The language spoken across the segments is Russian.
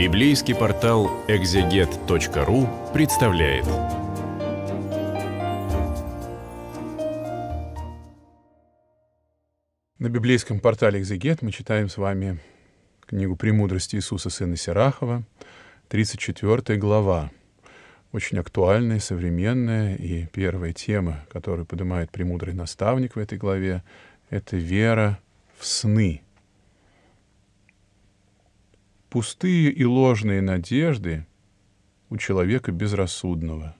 Библейский портал экзегет.ру представляет. На библейском портале «Экзегет» мы читаем с вами книгу «Премудрости Иисуса, сына Сирахова», 34 глава. Очень актуальная, современная, и первая тема, которую поднимает премудрый наставник в этой главе, это вера в сны – пустые и ложные надежды у человека безрассудного.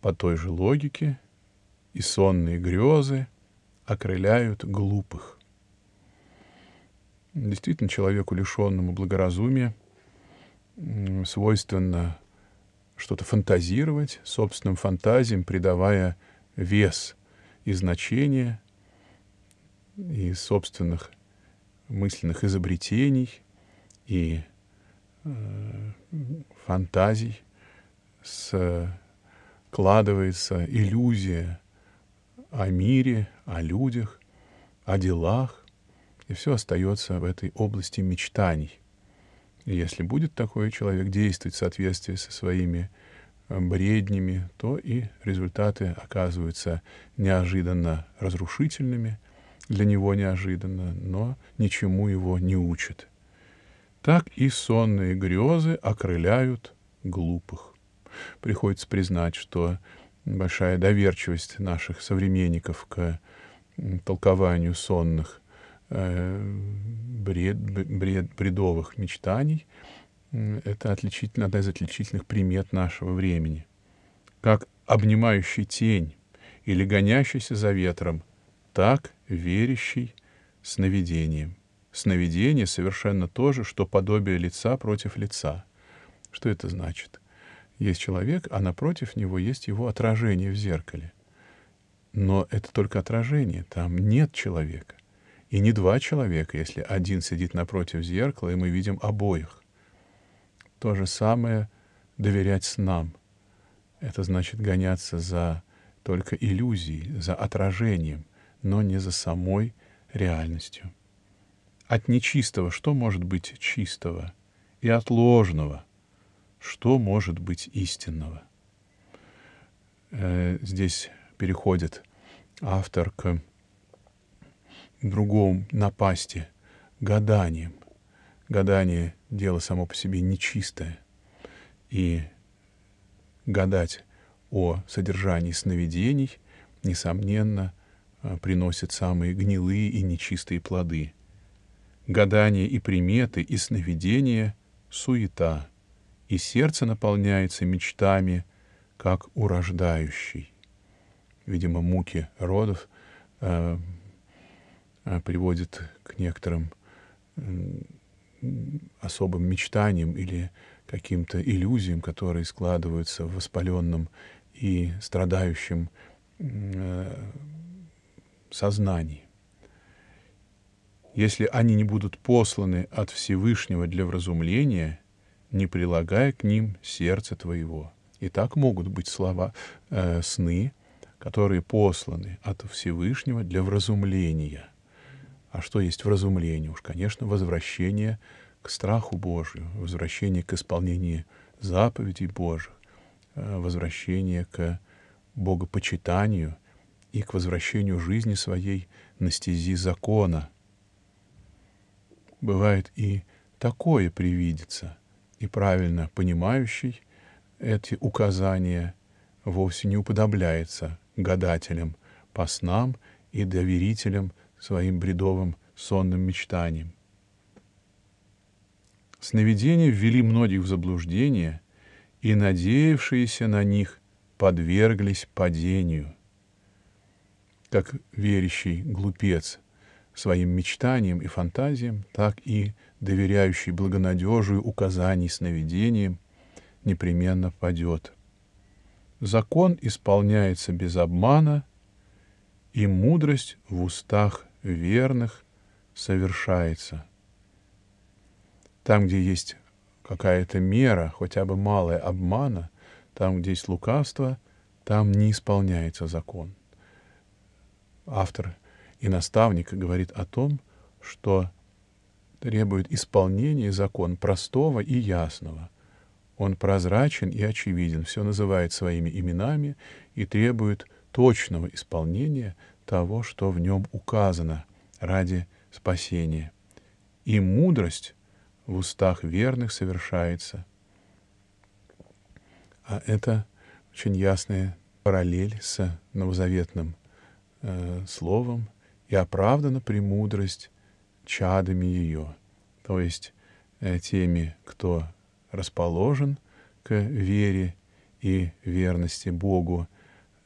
По той же логике и сонные грезы окрыляют глупых. Действительно, человеку, лишенному благоразумия, свойственно что-то фантазировать, собственным фантазиям придавая вес и значение и собственных мысленных изобретений и э, фантазий складывается иллюзия о мире, о людях, о делах, и все остается в этой области мечтаний. И если будет такой человек действовать в соответствии со своими э, бреднями, то и результаты оказываются неожиданно разрушительными – для него неожиданно, но ничему его не учит. Так и сонные грезы окрыляют глупых. Приходится признать, что большая доверчивость наших современников к толкованию сонных э, бред, бред, бредовых мечтаний — это отличительно, одна из отличительных примет нашего времени. Как обнимающий тень или гонящийся за ветром — так верящий сновидением. Сновидение совершенно то же, что подобие лица против лица. Что это значит? Есть человек, а напротив него есть его отражение в зеркале. Но это только отражение, там нет человека. И не два человека, если один сидит напротив зеркала, и мы видим обоих. То же самое доверять снам. Это значит гоняться за только иллюзией, за отражением но не за самой реальностью. От нечистого что может быть чистого? И от ложного что может быть истинного? Э, здесь переходит автор к другому напасти, гаданием. Гадание — дело само по себе нечистое. И гадать о содержании сновидений, несомненно, — Э, приносит самые гнилые и нечистые плоды. гадания и приметы, и сновидения — суета, и сердце наполняется мечтами, как урождающий. Видимо, муки родов э, э приводит к некоторым особым мечтаниям или каким-то иллюзиям, которые складываются в воспаленном и страдающем э, сознании. Если они не будут посланы от Всевышнего для вразумления, не прилагая к ним сердце твоего. И так могут быть слова, э, сны, которые посланы от Всевышнего для вразумления. А что есть вразумление? Уж, конечно, возвращение к страху Божию, возвращение к исполнению заповедей Божьих, э, возвращение к богопочитанию и к возвращению жизни своей на стези закона. Бывает и такое привидится, и правильно понимающий эти указания вовсе не уподобляется гадателям по снам и доверителям своим бредовым сонным мечтаниям. Сновидения ввели многих в заблуждение, и надеявшиеся на них подверглись падению — как верящий глупец своим мечтаниям и фантазиям, так и доверяющий благонадежию указаний сновидениям, непременно падет. Закон исполняется без обмана, и мудрость в устах верных совершается. Там, где есть какая-то мера, хотя бы малая обмана, там, где есть лукавство, там не исполняется закон автор и наставник говорит о том, что требует исполнения закон простого и ясного. Он прозрачен и очевиден, все называет своими именами и требует точного исполнения того, что в нем указано ради спасения. И мудрость в устах верных совершается. А это очень ясная параллель с новозаветным Э, словом, и оправдана премудрость чадами ее, то есть э, теми, кто расположен к вере и верности Богу,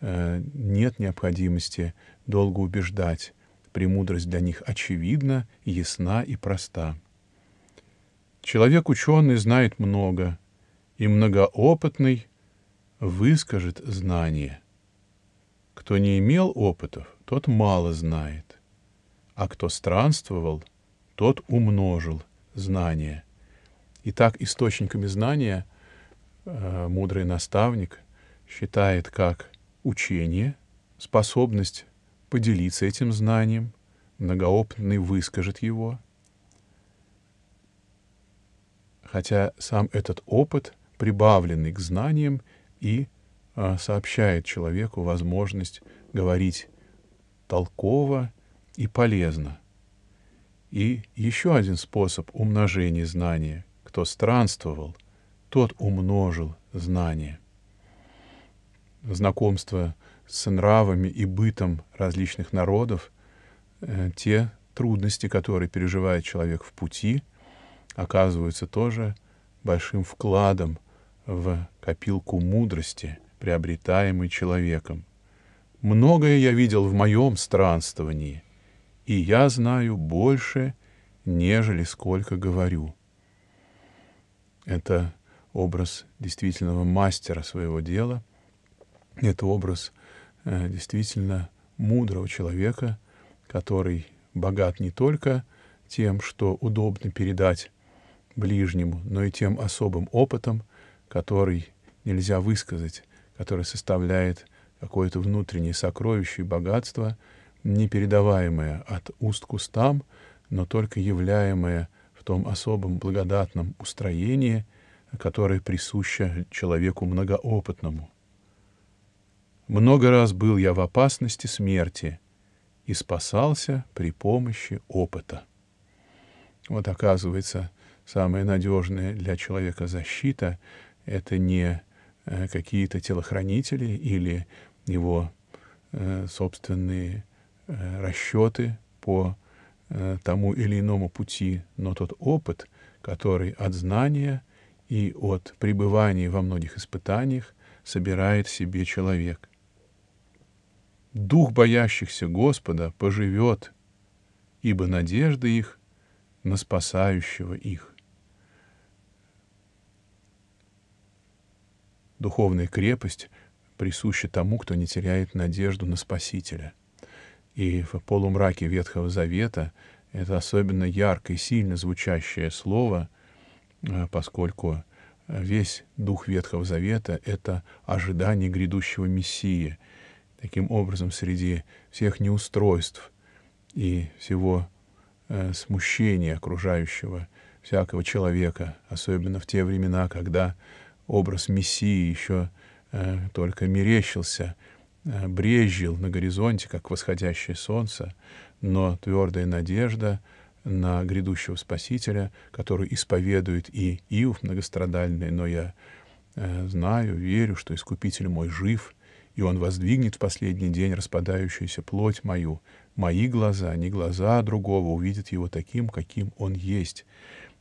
э, нет необходимости долго убеждать. Премудрость для них очевидна, ясна и проста. Человек-ученый знает много, и многоопытный выскажет знание — кто не имел опытов, тот мало знает, а кто странствовал, тот умножил знания. Итак, источниками знания э, мудрый наставник считает как учение, способность поделиться этим знанием, многоопытный выскажет его, хотя сам этот опыт, прибавленный к знаниям и а, сообщает человеку возможность говорить толково и полезно. И еще один способ умножения знания. Кто странствовал, тот умножил знания. Знакомство с нравами и бытом различных народов, э, те трудности, которые переживает человек в пути, оказываются тоже большим вкладом в копилку мудрости — приобретаемый человеком. Многое я видел в моем странствовании, и я знаю больше, нежели сколько говорю. Это образ действительного мастера своего дела, это образ э, действительно мудрого человека, который богат не только тем, что удобно передать ближнему, но и тем особым опытом, который нельзя высказать которая составляет какое-то внутреннее сокровище и богатство, непередаваемое от уст к устам, но только являемое в том особом благодатном устроении, которое присуще человеку многоопытному. Много раз был я в опасности смерти и спасался при помощи опыта. Вот оказывается, самая надежная для человека защита — это не Э, какие-то телохранители или его э, собственные э, расчеты по тому или иному пути, но тот опыт, который от знания и от пребывания во многих испытаниях собирает себе человек. Дух боящихся Господа поживет, ибо надежда их на спасающего их. Духовная крепость присуща тому, кто не теряет надежду на Спасителя. И в полумраке Ветхого Завета это особенно ярко и сильно звучащее слово, э, поскольку весь дух Ветхого Завета — это ожидание грядущего Мессии. Таким образом, среди всех неустройств и всего э, смущения окружающего всякого человека, особенно в те времена, когда образ Мессии еще э, только мерещился, э, брежил на горизонте, как восходящее солнце, но твердая надежда на грядущего Спасителя, который исповедует и Иов многострадальный, но я э, знаю, верю, что Искупитель мой жив, и он воздвигнет в последний день распадающуюся плоть мою. Мои глаза, не глаза другого, увидят его таким, каким он есть.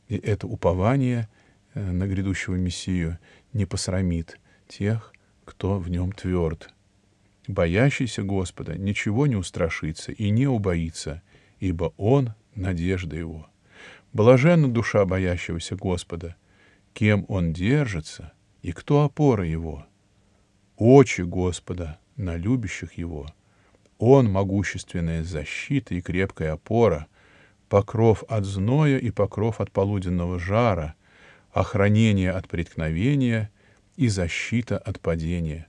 И это упование Э, на грядущего Мессию не посрамит тех, кто в нем тверд. Боящийся Господа ничего не устрашится и не убоится, ибо Он — надежда его. Блаженна душа боящегося Господа, кем он держится и кто опора его. Очи Господа на любящих его. Он — могущественная защита и крепкая опора, покров от зноя и покров от полуденного жара — охранение от преткновения и защита от падения.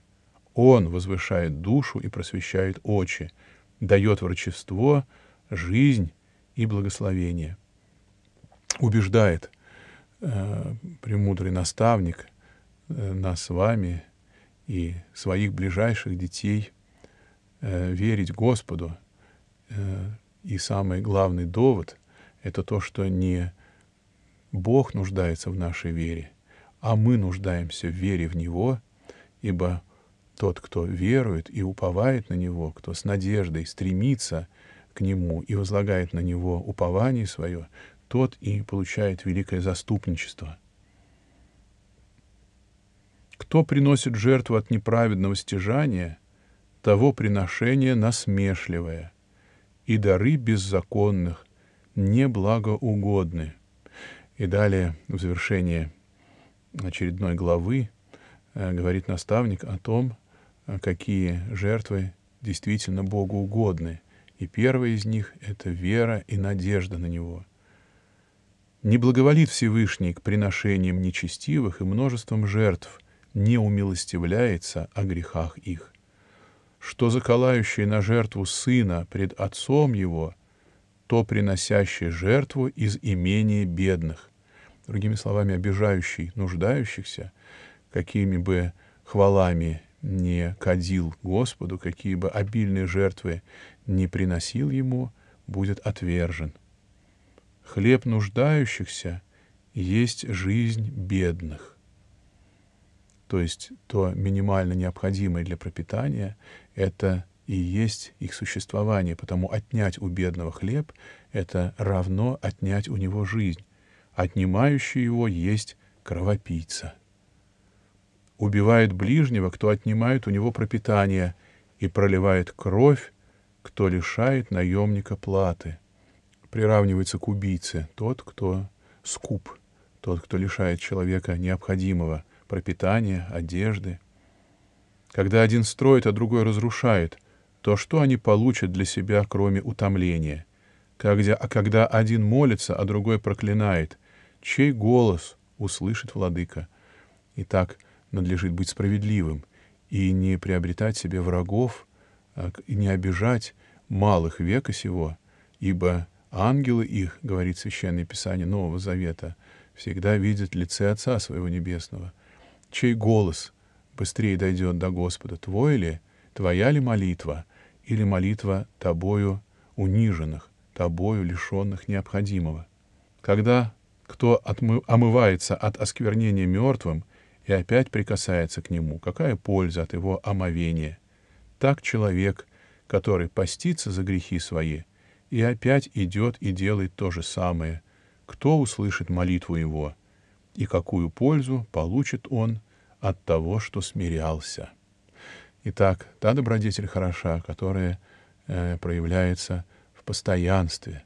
Он возвышает душу и просвещает очи, дает врачество, жизнь и благословение. Убеждает э, премудрый наставник э, нас с вами и своих ближайших детей э, верить Господу. Э, и самый главный довод — это то, что не Бог нуждается в нашей вере, а мы нуждаемся в вере в Него, ибо тот, кто верует и уповает на Него, кто с надеждой стремится к Нему и возлагает на Него упование свое, тот и получает великое заступничество. Кто приносит жертву от неправедного стяжания, того приношение насмешливое, и дары беззаконных неблагоугодны. И далее, в завершении очередной главы, э, говорит наставник о том, э, какие жертвы действительно Богу угодны. И первая из них — это вера и надежда на Него. Не благоволит Всевышний к приношениям нечестивых и множеством жертв, не умилостивляется о грехах их. Что заколающий на жертву сына пред отцом его — то приносящий жертву из имения бедных. Другими словами, обижающий нуждающихся, какими бы хвалами не кадил Господу, какие бы обильные жертвы не приносил ему, будет отвержен. Хлеб нуждающихся есть жизнь бедных. То есть то минимально необходимое для пропитания — это и есть их существование, потому отнять у бедного хлеб — это равно отнять у него жизнь. Отнимающий его есть кровопийца. Убивает ближнего, кто отнимает у него пропитание, и проливает кровь, кто лишает наемника платы. Приравнивается к убийце тот, кто скуп, тот, кто лишает человека необходимого — пропитания, одежды. Когда один строит, а другой разрушает — то что они получат для себя, кроме утомления? Когда, а когда один молится, а другой проклинает, чей голос услышит владыка? Итак, надлежит быть справедливым и не приобретать себе врагов, а и не обижать малых века сего, ибо ангелы их, говорит Священное Писание Нового Завета, всегда видят лице Отца Своего Небесного, чей голос быстрее дойдет до Господа, твой ли, твоя ли молитва — или молитва Тобою униженных, Тобою лишенных необходимого. Когда кто отмы... омывается от осквернения мертвым и опять прикасается к нему, какая польза от его омовения? Так человек, который постится за грехи свои, и опять идет и делает то же самое, кто услышит молитву его, и какую пользу получит он от того, что смирялся? Итак, та добродетель хороша, которая э, проявляется в постоянстве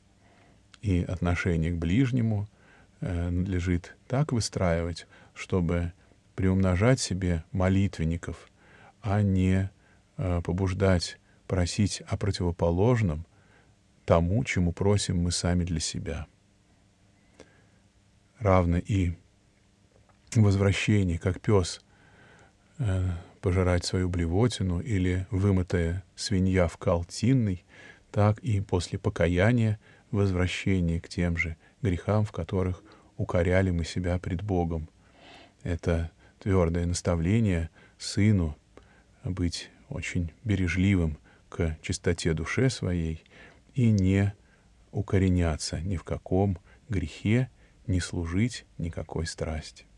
и отношении к ближнему э, надлежит так выстраивать, чтобы приумножать себе молитвенников, а не э, побуждать просить о противоположном тому, чему просим мы сами для себя. Равно и возвращение, как пес, э, пожирать свою блевотину или вымытая свинья в колтинной, так и после покаяния возвращение к тем же грехам, в которых укоряли мы себя пред Богом. Это твердое наставление сыну быть очень бережливым к чистоте душе своей и не укореняться ни в каком грехе, не служить никакой страсти.